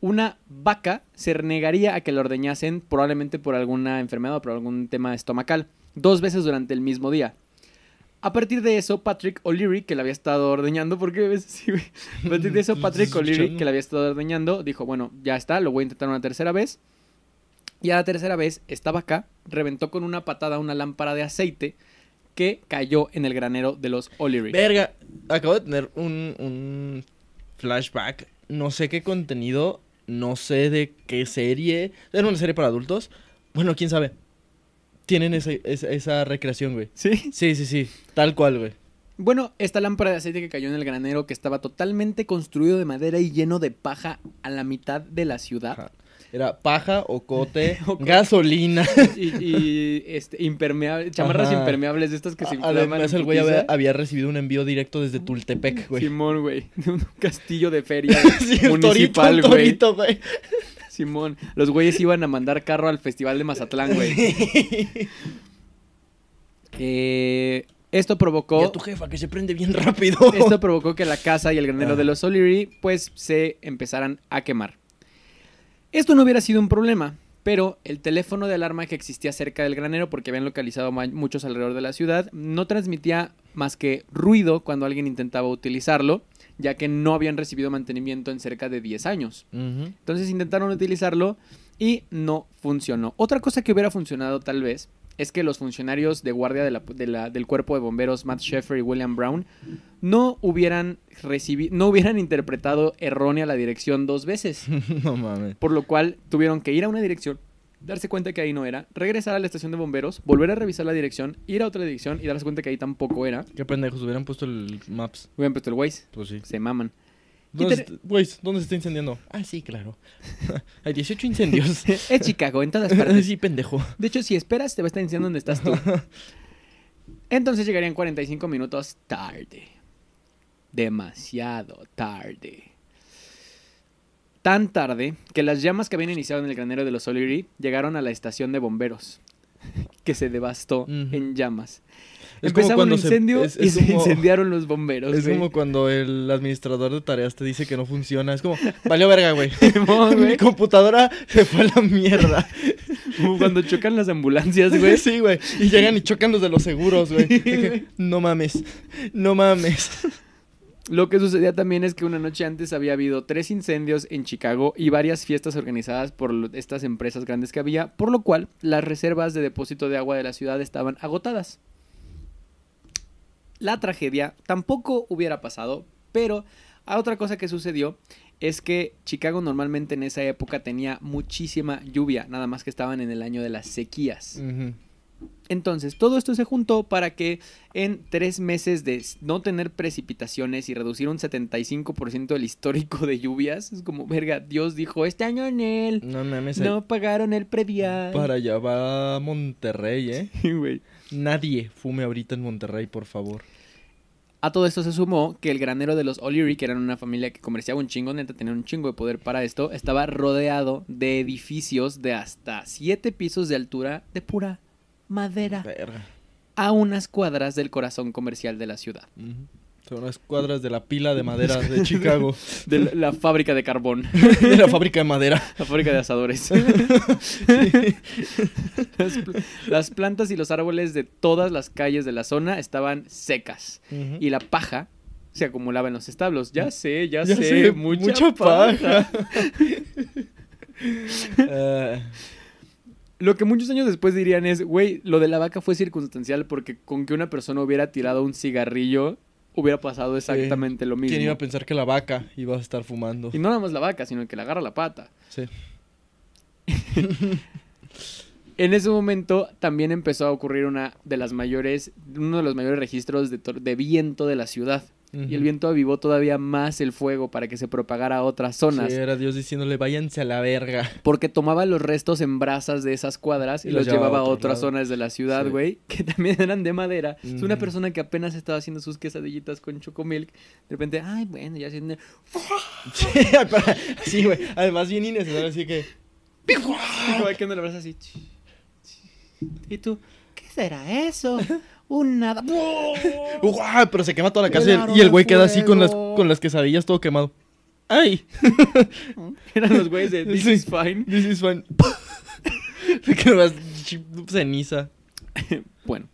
una vaca se negaría a que la ordeñasen probablemente por alguna enfermedad o por algún tema estomacal, dos veces durante el mismo día. A partir de eso, Patrick O'Leary, que la había estado ordeñando, porque a de eso, Patrick O'Leary, que la había estado ordeñando, dijo, bueno, ya está, lo voy a intentar una tercera vez. Y a la tercera vez, esta vaca reventó con una patada una lámpara de aceite que cayó en el granero de los O'Leary. Verga, acabo de tener un, un flashback. No sé qué contenido no sé de qué serie. Era una serie para adultos. Bueno, quién sabe. Tienen esa, recreación, güey. ¿Sí? Sí, sí, sí. Tal cual, güey. Bueno, esta lámpara de aceite que cayó en el granero, que estaba totalmente construido de madera y lleno de paja a la mitad de la ciudad. Era paja, o cote, gasolina. Y, este, chamarras impermeables de estas que se Además, el güey había, recibido un envío directo desde Tultepec, güey. Simón, güey. un castillo de feria municipal, güey. Simón, los güeyes iban a mandar carro al festival de Mazatlán, güey. esto provocó. a tu jefa, que se prende bien rápido. Esto provocó que la casa y el granero de los O'Leary, pues, se empezaran a quemar. Esto no hubiera sido un problema, pero el teléfono de alarma que existía cerca del granero, porque habían localizado muchos alrededor de la ciudad, no transmitía más que ruido cuando alguien intentaba utilizarlo, ya que no habían recibido mantenimiento en cerca de 10 años. Entonces intentaron utilizarlo y no funcionó. Otra cosa que hubiera funcionado tal vez es que los funcionarios de guardia del cuerpo de bomberos Matt Sheffer y William Brown no hubieran recibido, no hubieran interpretado errónea la dirección dos veces. no mames. Por lo cual tuvieron que ir a una dirección, darse cuenta que ahí no era, regresar a la estación de bomberos, volver a revisar la dirección, ir a otra dirección y darse cuenta que ahí tampoco era. Qué pendejos, hubieran puesto el Maps. Hubieran puesto el Waze. Pues sí. Se maman. ¿Dónde, se está incendiando? Ah, sí, claro. Hay 18 incendios. es Chicago, en todas partes. sí, pendejo. De hecho, si esperas, te va a estar incendiando donde estás tú. Entonces llegarían 45 minutos tarde. Demasiado tarde. Tan tarde que las llamas que habían iniciado en el granero de los O'Leary llegaron a la estación de bomberos, que se devastó en llamas. Empezaba cuando un incendio y se incendiaron los bomberos. Es como cuando el administrador de tareas te dice que no funciona. Es como, valió verga, güey. Mi computadora se fue a la mierda. cuando chocan las ambulancias, güey. Sí, güey. Y llegan y chocan los de los seguros, güey. no mames. No mames. Lo que sucedía también es que una noche antes había habido tres incendios en Chicago y varias fiestas organizadas por estas empresas grandes que había, por lo cual las reservas de depósito de agua de la ciudad estaban agotadas la tragedia tampoco hubiera pasado, pero a otra cosa que sucedió es que Chicago normalmente en esa época tenía muchísima lluvia, nada más que estaban en el año de las sequías. Entonces, todo esto se juntó para que en tres meses de no tener precipitaciones y reducir un 75% el histórico de lluvias, es como, verga, Dios dijo, este año en él. No No eh. pagaron el predial. Para allá va Monterrey, ¿eh? güey. Nadie fume ahorita en Monterrey, por favor. A todo esto se sumó que el granero de los O'Leary, que eran una familia que comerciaba un chingo, neta, tenía un chingo de poder para esto, estaba rodeado de edificios de hasta siete pisos de altura de pura madera. A unas cuadras del corazón comercial de la ciudad. Son unas cuadras de la pila de madera de Chicago. De la, fábrica de carbón. De la fábrica de madera. La fábrica de asadores. Las, plantas y los árboles de todas las calles de la zona estaban secas. Y la paja se acumulaba en los establos. Ya sé, ya, sé, mucha, paja. Ah, lo que muchos años después dirían es, güey, lo de la vaca fue circunstancial porque con que una persona hubiera tirado un cigarrillo hubiera pasado exactamente lo mismo. ¿Quién iba a pensar que la vaca iba a estar fumando? Y no nada más la vaca, sino el que le agarra la pata. Sí. en ese momento también empezó a ocurrir una de las mayores, uno de los mayores registros de viento de la ciudad. Y el viento avivó todavía más el fuego para que se propagara a otras zonas. era Dios diciéndole, váyanse a la verga. Porque tomaba los restos en brasas de esas cuadras y, los, llevaba, a, otras zonas de la ciudad, güey, que también eran de madera. Es una persona que apenas estaba haciendo sus quesadillitas con chocomilk. De repente, ay, bueno, ya haciendo. sí, güey. Además, bien innecesario, así que. Y tú, ¿qué será eso? un nada. ¡Uah! Pero se quema toda la casa y el güey queda así con las, con las quesadillas todo quemado. ¡Ay! Eran los güeyes de This is fine. This is fine. ceniza. bueno.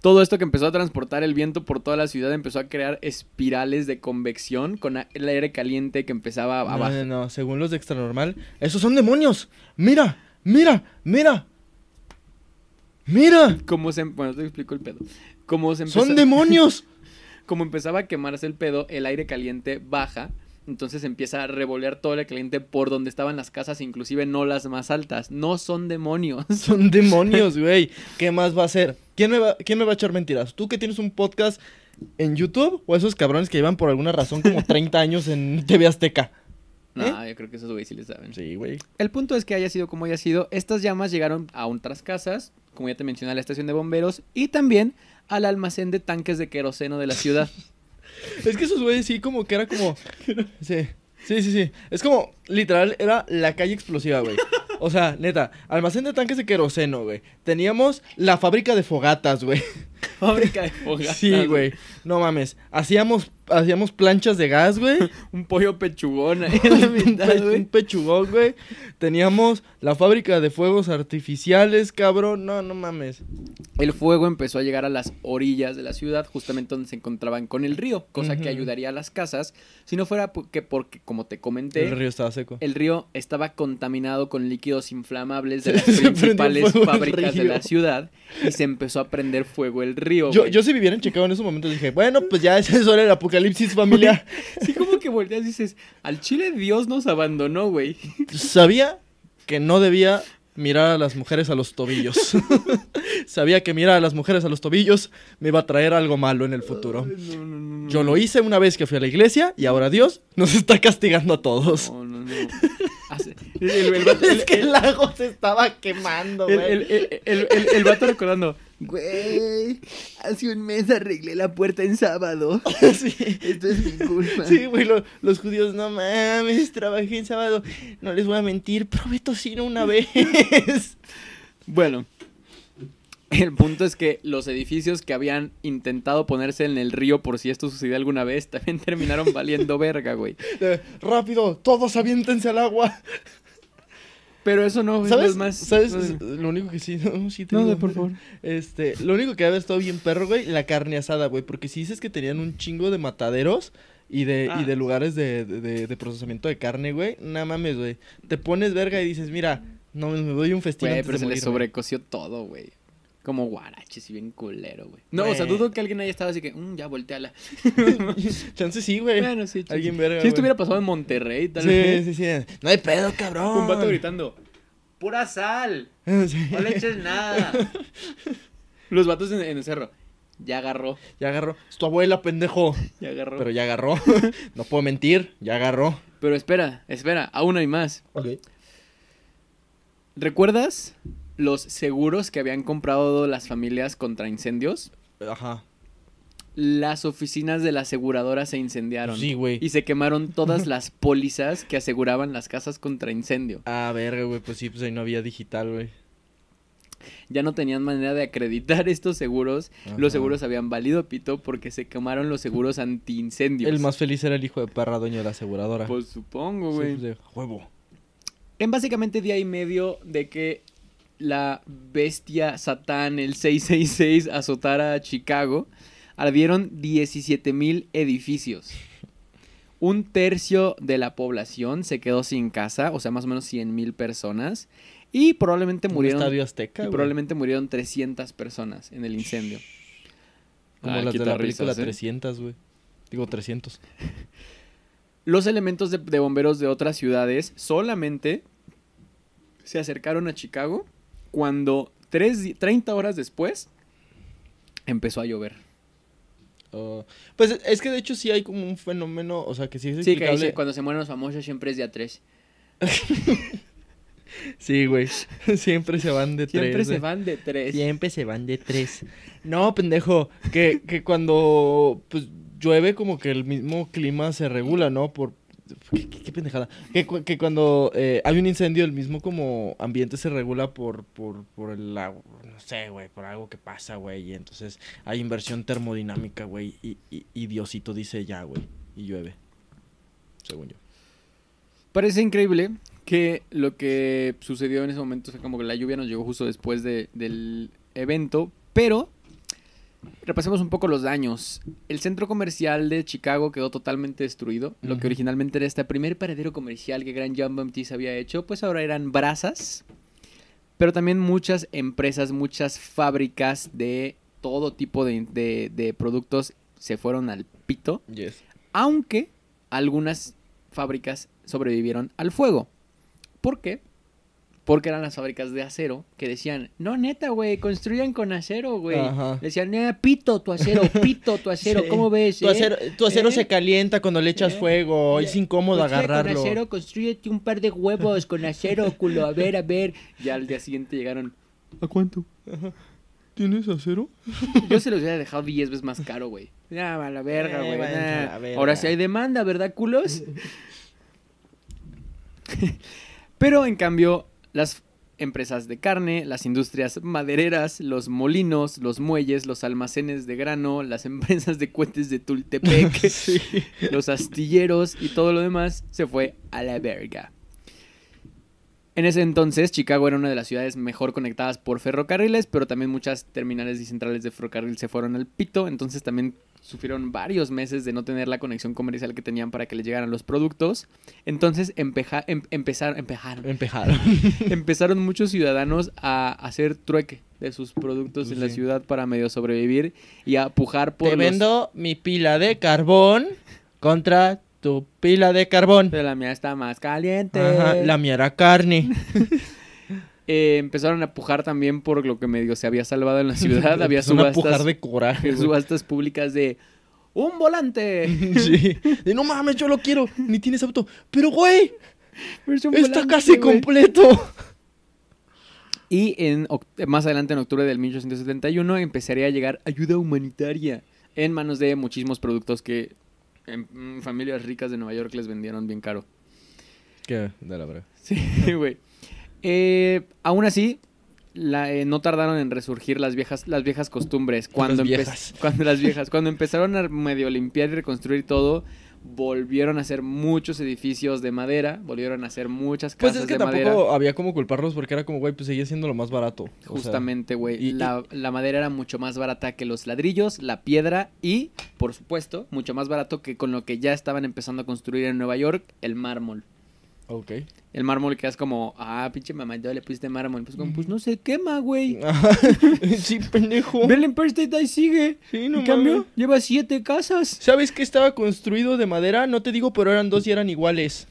Todo esto que empezó a transportar el viento por toda la ciudad empezó a crear espirales de convección con el aire caliente que empezaba abajo. No, no, no. según los de extranormal, esos son demonios. Mira, mira, mira. ¡Mira! Como se, em-, bueno, te explico el pedo. Como se ¡Son demonios! como empezaba a quemarse el pedo, el aire caliente baja. Entonces empieza a revolear todo el caliente por donde estaban las casas, inclusive no las más altas. No son demonios. Son demonios, güey. ¿Qué más va a hacer? ¿Quién me va, me va a echar mentiras? ¿Tú que tienes un podcast en YouTube o esos cabrones que llevan por alguna razón como 30 años en TV Azteca? No, ¿Eh? yo creo que esos güey sí les saben. Sí, güey. El punto es que haya sido como haya sido, estas llamas llegaron a otras casas, como ya te mencioné, a la estación de bomberos y también al almacén de tanques de queroseno de la ciudad. es que esos güeyes sí, como que era como. Sí. Sí, sí, sí. Es como, literal, era la calle explosiva, güey. O sea, neta, almacén de tanques de queroseno, güey. Teníamos la fábrica de fogatas, güey. Fábrica de fogatas. Sí, güey. No mames. Hacíamos, hacíamos planchas de gas, güey. un pollo pechugón ahí en la mitad, un, un pechugón, güey. Teníamos la fábrica de fuegos artificiales, cabrón. No, no mames. El fuego empezó a llegar a las orillas de la ciudad, justamente donde se encontraban con el río, cosa que ayudaría a las casas. Si no fuera porque, porque, como te comenté, el río estaba seco. El río estaba contaminado con líquidos inflamables de las principales fábricas de la ciudad y se empezó a prender fuego el río. Yo, yo si vivía en Chicago en esos momentos dije, bueno, pues ya ese es el apocalipsis, familia. sí, como que volteas y dices, al Chile Dios nos abandonó, güey. Sabía que no debía mirar a las mujeres a los tobillos. Sabía que mirar a las mujeres a los tobillos me iba a traer algo malo en el futuro. Yo lo hice una vez que fui a la iglesia y ahora Dios nos está castigando a todos. No, no, es que el lago se estaba quemando, güey. El, vato recordando, Güey, hace un mes arreglé la puerta en sábado. Sí. Esto es mi culpa. Sí, güey, los judíos, no mames, trabajé en sábado. No les voy a mentir, probé tocino una vez. Bueno, el punto es que los edificios que habían intentado ponerse en el río por si esto sucedía alguna vez también terminaron valiendo verga, güey. rápido, todos aviéntense al agua. Pero eso no ¿Sabes? más. ¿Sabes? lo único que sí. No, sí tengo, no, por favor. Este, lo único que había estado bien perro, güey, la carne asada, güey. Porque si dices que tenían un chingo de mataderos y de, y de ah. lugares de, de, procesamiento de carne, güey. Nada mames, güey. Te pones verga y dices, mira, no me doy un festival. Güey, pero se le sobrecoció todo, güey. Como guaraches y bien culero, güey. No, o sea, dudo que alguien haya estado así que, mm, ya volteala. chance sí, güey. Bueno, sí, Alguien verga. Si esto hubiera pasado en Monterrey, tal vez. Sí, sí, sí. No hay pedo, cabrón. Un vato gritando, pura sal. No le eches nada. Los vatos en, en el cerro. Ya agarró. Ya agarró. Es tu abuela, pendejo. Ya agarró. Pero ya agarró. no puedo mentir. Ya agarró. Pero espera, espera. Aún hay más. Ok. ¿Recuerdas los seguros que habían comprado las familias contra incendios. Ajá. Las oficinas de la aseguradora se incendiaron. Sí, güey. Y se quemaron todas las pólizas que aseguraban las casas contra incendio. Ah, verga, güey. Pues sí, pues ahí no había digital, güey. Ya no tenían manera de acreditar estos seguros. Los seguros habían valido pito porque se quemaron los seguros antiincendios. El más feliz era el hijo de perra dueño de la aseguradora. Pues supongo, güey. Sí, pues de En básicamente día y medio de que la bestia Satán, el 666, azotara a Chicago, ardieron 17 mil edificios. Un tercio de la población se quedó sin casa, o sea, más o menos 100 mil personas. Y probablemente murieron. estadio Azteca, y probablemente murieron 300 personas en el incendio. Como ah, las de la película 300, ¿eh? güey. Digo 300. Los elementos de bomberos de otras ciudades solamente se acercaron a Chicago cuando tres, 30 horas después empezó a llover. Oh, pues es que de hecho sí hay como un fenómeno, o sea, que sí es explicable. Sí, que cuando se mueren los famosos siempre es día 3. Sí, güey. Siempre se van de tres. Siempre se van de tres. Siempre se van de tres. No, pendejo. Que, que cuando pues, llueve, como que el mismo clima se regula, ¿no? Por, ¿Qué, pendejada? Que, cuando eh, hay un incendio, el mismo como ambiente se regula por, por, el no sé, güey, por algo que pasa, güey. Y entonces hay inversión termodinámica, güey. Y, Diosito dice ya, güey. Y llueve, según yo. Parece increíble que lo que sucedió en ese momento, o sea, como que la lluvia nos llegó justo después del evento, pero repasemos un poco los daños. El centro comercial de Chicago quedó totalmente destruido. Lo que originalmente era este primer paradero comercial que Grand John se había hecho, pues ahora eran brasas. Pero también muchas empresas, muchas fábricas de todo tipo de, productos se fueron al pito. Aunque algunas fábricas sobrevivieron al fuego. ¿Por qué? Porque eran las fábricas de acero que decían, no, neta, güey, construyan con acero, güey. Decían, pito tu acero, pito tu acero, ¿cómo ves? Tu eh? acero, se eh, calienta cuando le echas eh, fuego, es incómodo agarrarlo. Con acero, construyete un par de huevos con acero, culo, a ver, a ver. Ya al día siguiente llegaron, ¿a cuánto? ¿Tienes acero? Yo se los hubiera dejado 10 veces más caro, güey. Ya, a la verga, güey. Ahora sí hay demanda, ¿verdad, culos? Pero en cambio, las empresas de carne, las industrias madereras, los molinos, los muelles, los almacenes de grano, las empresas de cohetes de Tultepec, los astilleros y todo lo demás se fue a la verga. En ese entonces, Chicago era una de las ciudades mejor conectadas por ferrocarriles, pero también muchas terminales y centrales de ferrocarril se fueron al pito, entonces también sufrieron varios meses de no tener la conexión comercial que tenían para que les llegaran los productos. Entonces em, empezaron muchos ciudadanos a hacer trueque de sus productos en la ciudad para medio sobrevivir y a pujar por... Te vendo mi pila de carbón contra tu pila de carbón. Pero la mía está más caliente. Ajá, la mía era carne. Eh, empezaron a pujar también por lo que medio se había salvado en la ciudad. había subastas. Pujar de coraje. Subastas públicas de un volante. sí. De, no mames, yo lo quiero. Ni tienes auto. Pero güey, está casi completo. Y en, más adelante, en octubre del 1871, empezaría a llegar ayuda humanitaria en manos de muchísimos productos que en mm, familias ricas de Nueva York les vendieron bien caro. ¿Qué? De la verdad. Sí, güey. Eh, aún así, la, eh, no tardaron en resurgir las viejas, las viejas costumbres. Cuando, cuando las viejas, cuando empezaron a medio limpiar y reconstruir todo, volvieron a hacer muchos edificios de madera, volvieron a hacer muchas pues casas de madera. Pues es que tampoco había como culparlos porque era como, güey, pues seguía siendo lo más barato. Justamente, güey. y... la madera era mucho más barata que los ladrillos, la piedra y, por supuesto, mucho más barato que con lo que ya estaban empezando a construir en Nueva York, el mármol. Ok. El mármol que es como, ah, pinche mamá, ya le pusiste mármol. Pues como, pues no se quema, güey. sí, pendejo. Ve el ahí sigue. Sí, no cambio, lleva siete casas. ¿Sabes que estaba construido de madera? No te digo, pero eran dos y eran iguales.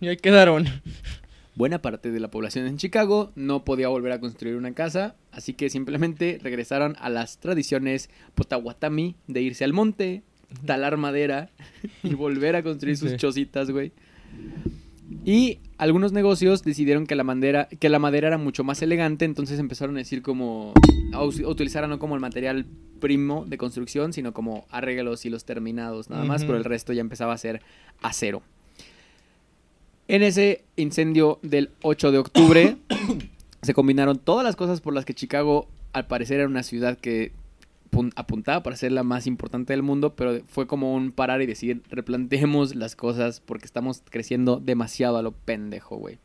Y ahí quedaron. Buena parte de la población en Chicago no podía volver a construir una casa, así que simplemente regresaron a las tradiciones potawatami de irse al monte, talar madera y volver a construir sus sí. güey. Y algunos negocios decidieron que la, madera, que la madera era mucho más elegante, entonces empezaron a decir como, a utilizar no como el material primo de construcción, sino como arreglos y los terminados nada más, pero el resto ya empezaba a ser acero. En ese incendio del 8 de octubre se combinaron todas las cosas por las que Chicago al parecer era una ciudad que apuntaba para ser la más importante del mundo, pero fue como un parar y decir, replanteemos las cosas porque estamos creciendo demasiado a lo pendejo, güey.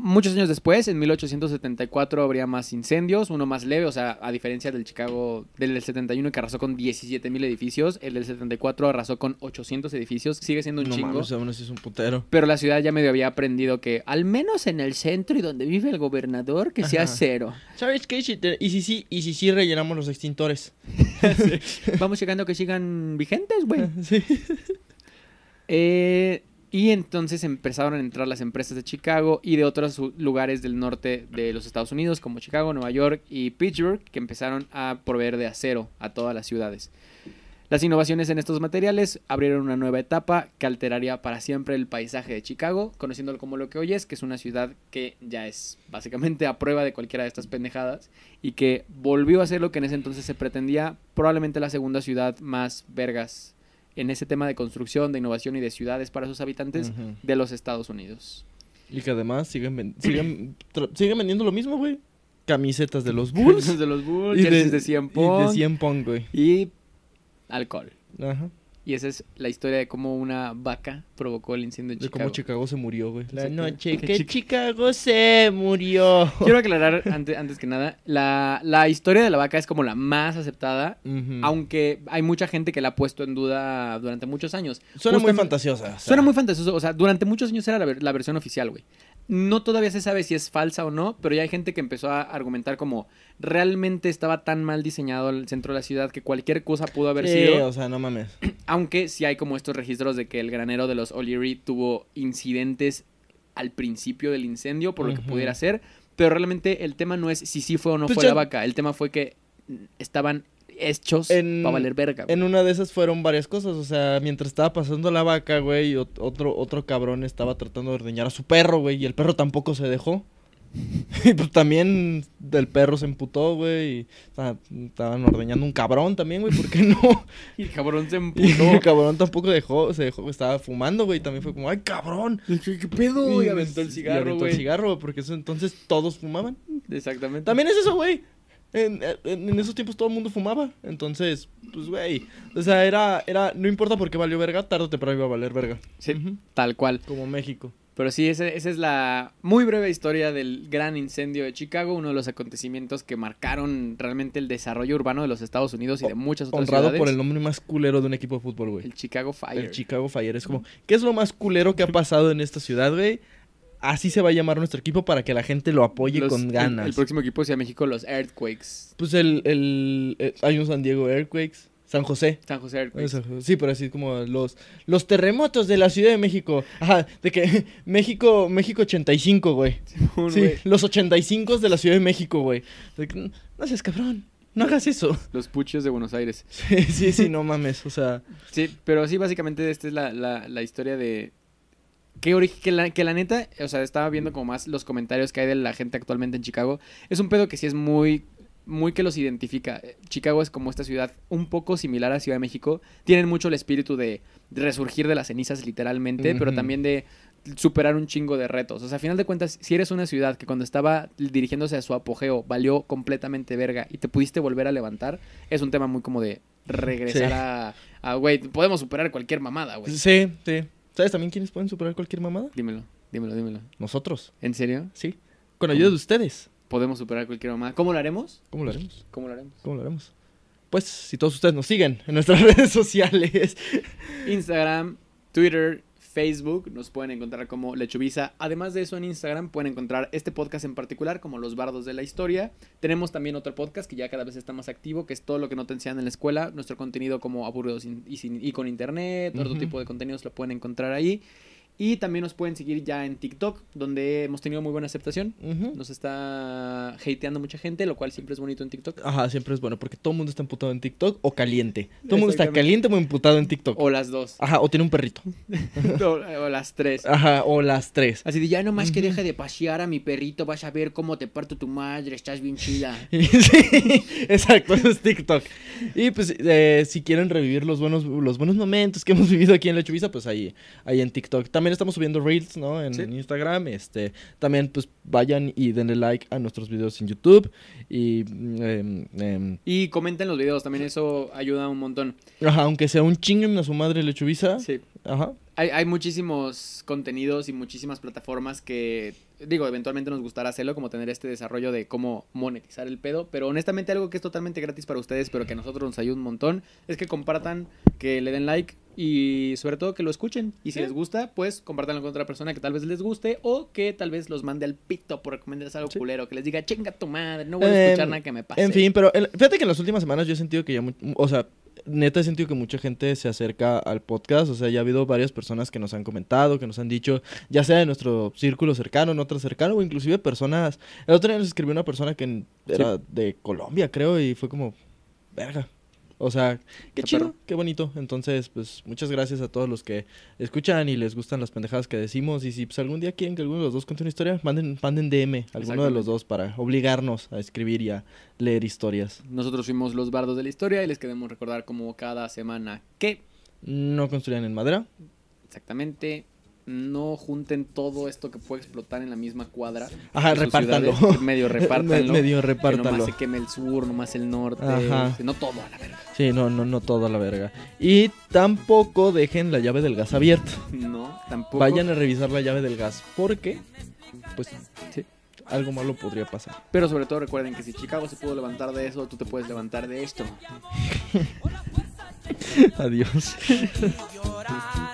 Muchos años después, en 1874, habría más incendios, uno más leve, o sea, a diferencia del Chicago del, 71 que arrasó con 17.000 edificios, el del 74 arrasó con 800 edificios, sigue siendo un no chingo. es un putero. Pero la ciudad ya medio había aprendido que, al menos en el centro y donde vive el gobernador, que sea cero. ¿Sabes qué? y si sí, y si sí rellenamos los extintores. Vamos llegando a que sigan vigentes, güey. Eh, y entonces empezaron a entrar las empresas de Chicago y de otros lugares del norte de los Estados Unidos, como Chicago, Nueva York y Pittsburgh, que empezaron a proveer de acero a todas las ciudades. Las innovaciones en estos materiales abrieron una nueva etapa que alteraría para siempre el paisaje de Chicago, conociéndolo como lo que hoy es, que es una ciudad que ya es básicamente a prueba de cualquiera de estas pendejadas y que volvió a ser lo que en ese entonces se pretendía, probablemente la segunda ciudad más vergas en ese tema de construcción, de innovación y de ciudades para sus habitantes de los Estados Unidos. Y que además siguen, siguen, siguen vendiendo lo mismo, güey. Camisetas de los Bulls. de los Bulls, y de, de 100 pong. Y de 100 pong, güey. Y alcohol. Ajá. Y esa es la historia de cómo una vaca provocó el incendio en Chicago. De cómo Chicago se murió, güey. La noche que Chicago se murió. Quiero aclarar antes, que nada, la, historia de la vaca es como la más aceptada, aunque hay mucha gente que la ha puesto en duda durante muchos años. Suena muy fantasiosa. Suena muy fantasiosa, o sea, durante muchos años era la versión oficial, güey. No todavía se sabe si es falsa o no, pero ya hay gente que empezó a argumentar como realmente estaba tan mal diseñado el centro de la ciudad que cualquier cosa pudo haber sido. Sí, o sea, no mames. Aunque sí hay como estos registros de que el granero de los O'Leary tuvo incidentes al principio del incendio, por lo que pudiera ser, pero realmente el tema no es si sí fue o no pues fue la vaca, el tema fue que mm, estaban hechos en, para valer verga. En una de esas fueron varias cosas. O sea, mientras estaba pasando la vaca, güey, otro, otro cabrón estaba tratando de ordeñar a su perro, güey, y el perro tampoco se dejó. y pues también del perro se emputó, güey. Estaban ordeñando un cabrón también, güey. ¿Por qué no? y el cabrón se emputó. el cabrón tampoco dejó, se dejó, estaba fumando, güey. También fue como, ay, cabrón. ¿Qué, pedo? Y, aventó el cigarro, cigarro, porque entonces todos fumaban. Exactamente. También es eso, güey. En, esos tiempos todo el mundo fumaba. Entonces, pues, güey. O sea, era, era. No importa por qué valió verga, tarde o temprano iba a valer verga. Sí, tal cual. Como México. Pero sí, esa, esa es la muy breve historia del gran incendio de Chicago, uno de los acontecimientos que marcaron realmente el desarrollo urbano de los Estados Unidos y de muchas otras Honrado por el nombre más culero de un equipo de fútbol, güey. El Chicago Fire. El Chicago Fire. Es como, ¿qué es lo más culero que ha pasado en esta ciudad, güey? así se va a llamar nuestro equipo para que la gente lo apoye con ganas. El, próximo equipo sea México, los Earthquakes. Pues el, el, eh, hay un San Diego Earthquakes. San José. San José Earthquakes. Sí, pero así como los, los terremotos de la Ciudad de México. Ajá, de que México, México 85, güey. sí, los 85 de la Ciudad de México, güey. no seas cabrón. No hagas eso. Los Puches de Buenos Aires. Sí, sí, no mames, o sea. Sí, pero sí, básicamente esta es la historia de, que, que, la, que la neta, o sea, estaba viendo como más los comentarios que hay de la gente actualmente en Chicago. Es un pedo que sí es muy muy que los identifica. Eh, Chicago es como esta ciudad un poco similar a Ciudad de México. Tienen mucho el espíritu de resurgir de las cenizas literalmente, pero también de superar un chingo de retos. O sea, a final de cuentas, si eres una ciudad que cuando estaba dirigiéndose a su apogeo valió completamente verga y te pudiste volver a levantar, es un tema muy como de regresar a, güey, podemos superar cualquier mamada, güey. Sí, sí. ¿Ustedes también quiénes pueden superar cualquier mamada? Dímelo, dímelo, dímelo. ¿Nosotros? ¿En serio? Sí. Con ayuda de ustedes. Podemos superar cualquier mamada. ¿Cómo lo haremos? ¿Cómo lo haremos? ¿Cómo lo haremos? ¿Cómo lo haremos? Pues si todos ustedes nos siguen en nuestras redes sociales. Instagram, Twitter, Facebook nos pueden encontrar como Lechubiza. Además de eso, en Instagram pueden encontrar este podcast en particular como Los Bardos de la Historia. Tenemos también otro podcast que ya cada vez está más activo, que es todo lo que no te enseñan en la escuela. Nuestro contenido como aburridos y, sin, con internet, todo otro tipo de contenidos lo pueden encontrar ahí. Y también nos pueden seguir ya en TikTok, donde hemos tenido muy buena aceptación. Nos está hateando mucha gente, lo cual siempre es bonito en TikTok. Ajá, siempre es bueno, porque todo el mundo está emputado en TikTok o caliente. Todo el mundo está caliente o emputado en TikTok. O las dos. Ajá, o tiene un perrito. o, las tres. Ajá, o las tres. Así de ya nomás que deje de pasear a mi perrito, vas a ver cómo te parto tu madre, estás bien chida. exacto, eso es TikTok. Y pues, eh, si quieren revivir los buenos, los buenos momentos que hemos vivido aquí en la Chubisa pues ahí, ahí en TikTok. También estamos subiendo reels, ¿no? En, Instagram. Este, también, pues, vayan y denle like a nuestros videos en YouTube. Y, em, em, y comenten los videos, también eso ayuda un montón. Ajá, aunque sea un chingón a su madre lechubiza. Sí. Ajá. Hay, hay muchísimos contenidos y muchísimas plataformas que digo, eventualmente nos gustará hacerlo, como tener este desarrollo de cómo monetizar el pedo, pero honestamente algo que es totalmente gratis para ustedes, pero que a nosotros nos ayuda un montón, es que compartan, que le den like y sobre todo que lo escuchen. Y si les gusta, pues compartanlo con otra persona que tal vez les guste o que tal vez los mande al pito por recomendarles algo culero, que les diga, chinga tu madre, no voy a escuchar em, nada que me pase. En fin, pero fíjate que en las últimas semanas yo he sentido que ya, o sea, neta he sentido que mucha gente se acerca al podcast, o sea, ya ha habido varias personas que nos han comentado, que nos han dicho, ya sea de nuestro círculo cercano, en otro cercano, o inclusive personas, el otro día nos escribió una persona que era de Colombia, creo, y fue como, verga, o sea, qué chido, qué bonito. Entonces, pues muchas gracias a todos los que escuchan y les gustan las pendejadas que decimos. Y si pues, algún día quieren que alguno de los dos cuente una historia, manden, manden DM a alguno de los dos para obligarnos a escribir y a leer historias. Nosotros fuimos los bardos de la historia y les queremos recordar como cada semana que... No construían en madera. Exactamente no junten todo esto que puede explotar en la misma cuadra. Ajá, repártalo. medio repártanlo. medio repártalo. Que nomás se queme el sur, nomás el norte. Ajá. No todo a la verga. Sí, no, no, no todo a la verga. Y tampoco dejen la llave del gas abierta. No, tampoco. Vayan a revisar la llave del gas. Porque, pues, sí algo malo podría pasar. Pero sobre todo recuerden que si Chicago se pudo levantar de eso, tú te puedes levantar de esto. Adiós.